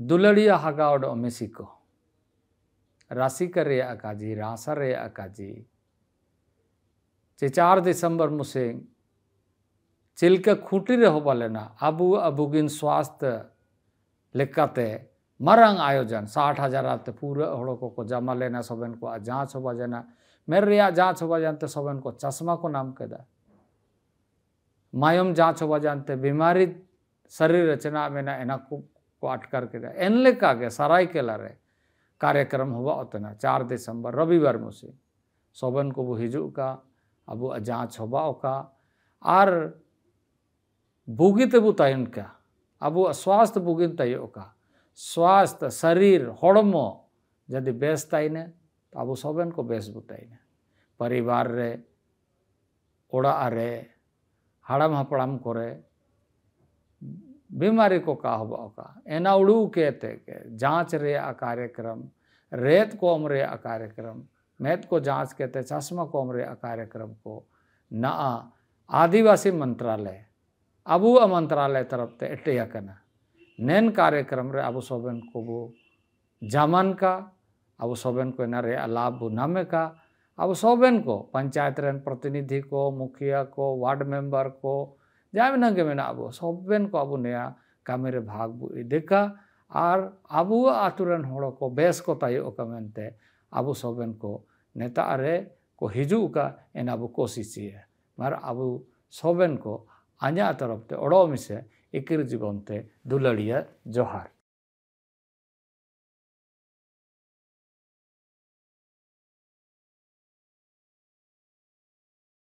दुलड़िया हगाओड ओमेसिको रासिकर रे अकाजी रासर रे अकाजी चे चार दिसंबर मुसे चिल्का खूटी रे होबा लेना अबुगिन स्वास्थ्य लेकाते मरंग आयोजन साठ हजार आते पूरे हड़ो को, को जमा लेना सबन को जांच हो बजेना मेर रिया जांच हो जानते सबन को चश्मा को नाम के दा मायम जांच हो जानते बीमारी शरीर रचना में ना एना को अटकर पाठ करके गए एनलेका के सरायकेला रे कार्यक्रम हुआ उतना चार दिसंबर रविवार मुसे सोबन को वो हिजू का अब जाँच होबा का आर बुगी तेबू तयन का अब स्वास्थ्य बुगिन का स्वास्थ्य शरीर हड़मो यदि बेस तयने तो अब सोबन को बेस बुतने परिवार रे ओड़ा रे हड़म हपड़म को रे बीमारी को કાહબાવ होगा एना उड़ू कहते के जांच रे आ कार्यक्रम रेत कोम रे आ कार्यक्रम मैथ को जांच कहते चश्मा कोम रे आ कार्यक्रम को ना आदिवासी मंत्रालय अबू आ मंत्रालय तरफ ते एटयाकना नैन कार्यक्रम रे अब सोबेन को वो जामन का अब सोबेन को ना रे लाभ नामे का अब सोबेन को पंचायत रेन प्रतिनिधि को मुखिया को वार्ड मेंबर को जैमे मेनाब सबें को अब नया कमे भाग देखा और अब आतुरन को बेस को तयते अब सबें को नेता को हजूका इन अब कोशिशे मार अब सबें को आज तरफ से ओडमिसे एक जीवन से दुलड़िया जोहार